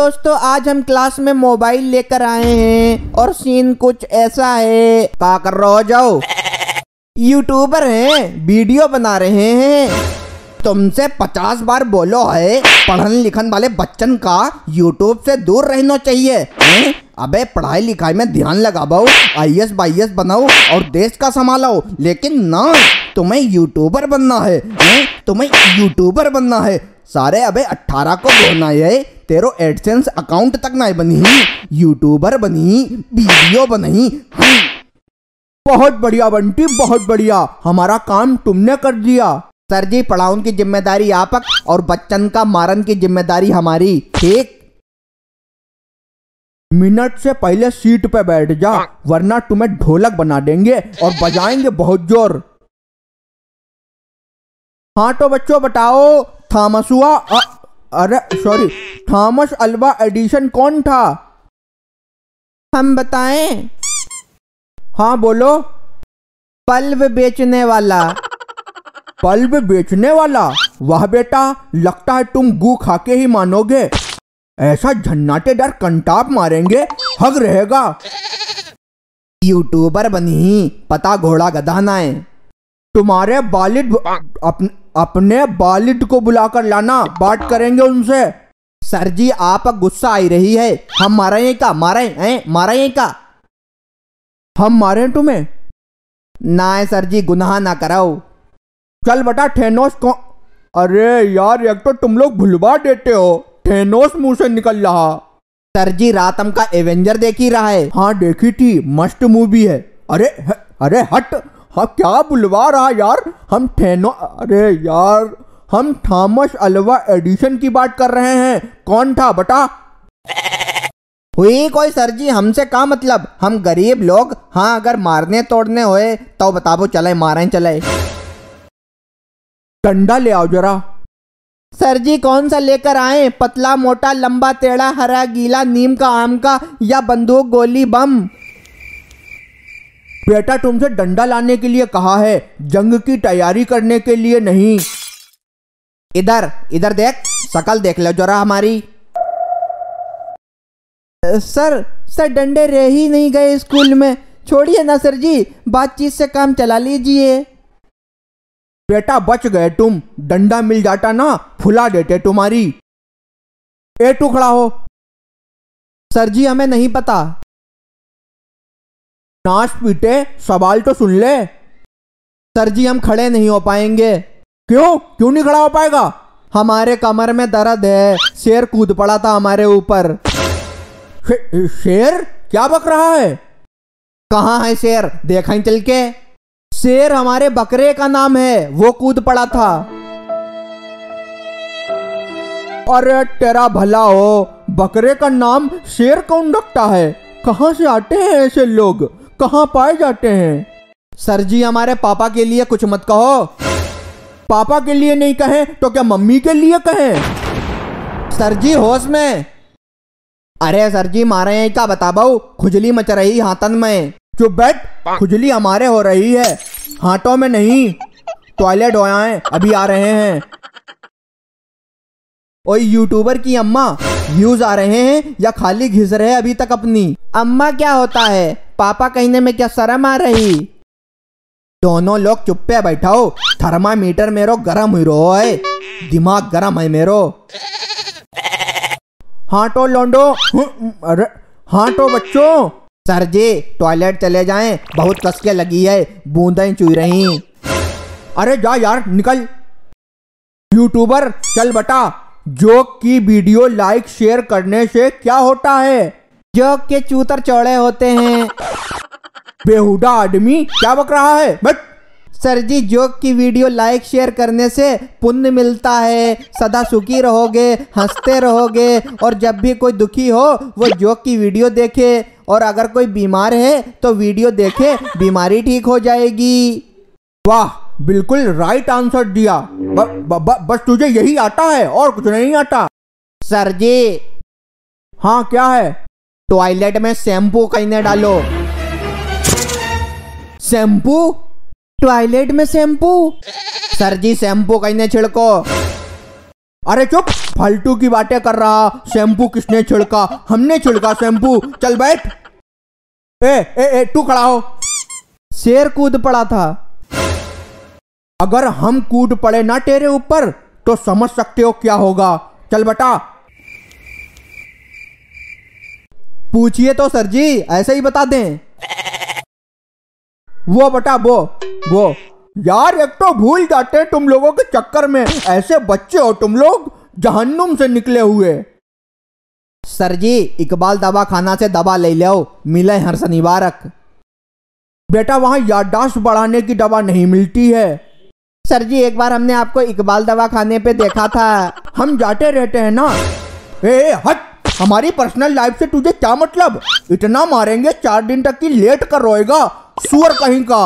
दोस्तों आज हम क्लास में मोबाइल लेकर आए हैं और सीन कुछ ऐसा है पाकर रो जाओ यूट्यूबर हैं वीडियो बना रहे हैं तुमसे पचास बार बोलो है पढ़न लिखन वाले बच्चन का यूट्यूब से दूर रहना चाहिए हैं? अबे पढ़ाई लिखाई में ध्यान लगाओ आई एस बाई एस बनाओ और देश का संभालो लेकिन ना तुम्हें यूट्यूबर बनना है, हैं? तुम्हें यूट्यूबर बनना है सारे अबे अठारह को बोलना है तेरो एडसेंस अकाउंट तक ना बनी यूट्यूबर बनी वीडियो बनी हाँ। बहुत बढ़िया बंटी बहुत बढ़िया हमारा काम तुमने कर दिया सर जी पढ़ाउन की जिम्मेदारी आपक और बच्चन का मारन की जिम्मेदारी हमारी ठीक मिनट से पहले सीट पे बैठ जा वरना तुम्हें ढोलक बना देंगे और बजाएंगे बहुत जोर हाँ तो बच्चों बताओ थामसुआ अरे सॉरी थॉमस अल्वा एडिशन कौन था हम बताएं हाँ बोलो पल्व बेचने वाला पल्व बेचने वाला वाह बेटा लगता है तुम गू खा के ही मानोगे ऐसा झन्नाटे डर कंटाप मारेंगे हग रहेगा यूट्यूबर बनी पता घोड़ा गधा है तुम्हारे बालिद अपने अपने बालिट को बुलाकर लाना बात करेंगे उनसे सर जी आप गुस्सा आई रही है हम मारे का मारे हैं मारे का हम मारे तुम्हें ना है सर जी गुनाह ना कराओ चल बटा ठेनोस को अरे यार एक तो तुम लोग भुलवा देते हो ठेनोस मुंह से निकल रहा सर जी रातम का एवेंजर देख ही रहा है हाँ देखी थी मस्त मूवी है अरे अरे हट हाँ क्या बुलवा रहा यार हम थेनो अरे यार हम थॉमस अलवा एडिशन की बात कर रहे हैं कौन था बटा हुई कोई सर जी हमसे का मतलब हम गरीब लोग हाँ अगर मारने तोड़ने होए तो बताबो चले मारे चले डंडा ले आओ जरा सर जी कौन सा लेकर आए पतला मोटा लंबा टेढ़ा हरा गीला नीम का आम का या बंदूक गोली बम बेटा तुमसे डंडा लाने के लिए कहा है जंग की तैयारी करने के लिए नहीं इधर इधर देख सकल देख लो जरा हमारी सर सर डंडे रह ही नहीं गए स्कूल में छोड़िए ना सर जी बातचीत से काम चला लीजिए बेटा बच गए तुम डंडा मिल जाता ना फुला देते तुम्हारी ए टुकड़ा हो सर जी हमें नहीं पता नाश पीटे सवाल तो सुन ले सर जी हम खड़े नहीं हो पाएंगे क्यों क्यों नहीं खड़ा हो पाएगा हमारे कमर में दर्द है शेर कूद पड़ा था हमारे ऊपर शेर क्या बक रहा है कहाँ है शेर देखा ही चल के शेर हमारे बकरे का नाम है वो कूद पड़ा था अरे तेरा भला हो बकरे का नाम शेर कौन रखता है कहाँ से आते हैं ऐसे लोग कहाँ पाए जाते हैं सर जी हमारे पापा के लिए कुछ मत कहो पापा के लिए नहीं कहें तो क्या मम्मी के लिए कहें सर जी होश में अरे सर जी मारे हैं क्या बता बहु खुजली मच रही हाथन में चुप बैठ खुजली हमारे हो रही है हाथों में नहीं टॉयलेट हो आए अभी आ रहे हैं और यूट्यूबर की अम्मा व्यूज आ रहे हैं या खाली घिस रहे अभी तक अपनी अम्मा क्या होता है पापा कहने में क्या शर्म आ रही दोनों लोग चुप्पे बैठाओ थर्मामीटर मेरो गरम हुई रो है दिमाग गरम है मेरो हाँ तो लोंडो हम्म, हाँ तो बच्चों सर जी टॉयलेट चले जाएं बहुत कसके लगी है बूंदें चुई रही अरे जा यार निकल यूट्यूबर चल बटा जोक की वीडियो लाइक शेयर करने से क्या होता है जो के चूतर चौड़े होते हैं बेहुडा आदमी क्या बक रहा है बट सर जी जोक की वीडियो लाइक शेयर करने से पुण्य मिलता है सदा सुखी रहोगे हंसते रहोगे और जब भी कोई दुखी हो वो जोक की वीडियो देखे और अगर कोई बीमार है तो वीडियो देखे बीमारी ठीक हो जाएगी वाह बिल्कुल राइट आंसर दिया ब, ब, ब, बस तुझे यही आता है और कुछ नहीं आता सर जी हाँ क्या है टॉयलेट में शैम्पू कहीं डालो शैम्पू टॉयलेट में शैम्पू सर जी शैम्पू कहीं छिड़को अरे चुप फालतू की बातें कर रहा शैम्पू किसने छिड़का हमने छिड़का शैम्पू चल बैठ ए ए ए तू खड़ा हो शेर कूद पड़ा था अगर हम कूद पड़े ना तेरे ऊपर तो समझ सकते हो क्या होगा चल बेटा पूछिए तो सर जी ऐसे ही बता दें वो बटा वो वो यार एक तो भूल जाते तुम लोगों के चक्कर में ऐसे बच्चे हो तुम लोग जहन्नुम से निकले हुए सर जी इकबाल दवा खाना से दवा ले लो मिले हर शनिवारक बेटा वहां याददाश्त बढ़ाने की दवा नहीं मिलती है सर जी एक बार हमने आपको इकबाल दवा खाने पे देखा था हम जाते रहते हैं ना ए हट हमारी पर्सनल लाइफ से तुझे क्या मतलब इतना मारेंगे चार दिन तक की लेट कर रोएगा सुअर कहीं का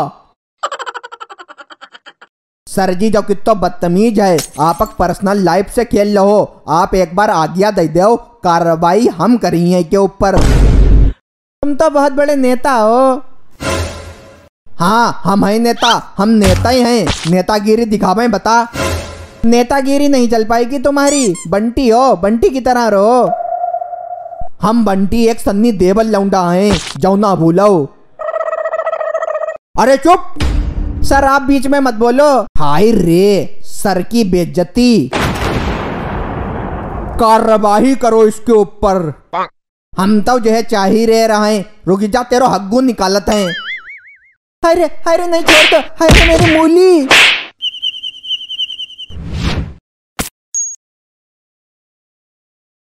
सर जी जो कितो बदतमीज है आप पर्सनल लाइफ से खेल लो आप एक बार आज्ञा दे दो कार्रवाई हम करी है के ऊपर तुम तो बहुत बड़े नेता हो हाँ हम है नेता हम नेता ही हैं नेतागिरी दिखावे बता नेतागिरी नहीं चल पाएगी तुम्हारी बंटी हो बंटी की तरह रहो हम बंटी एक सन्नी देवल लौंडा है जो ना भूलो अरे चुप सर आप बीच में मत बोलो हाय रे सर की बेज्जती कार्रवाई करो इसके ऊपर हम तो जो है चाह ही रह रहे हैं रुक जा तेरा हग्गू निकालते हैं अरे अरे नहीं छोड़ दो अरे मेरी मूली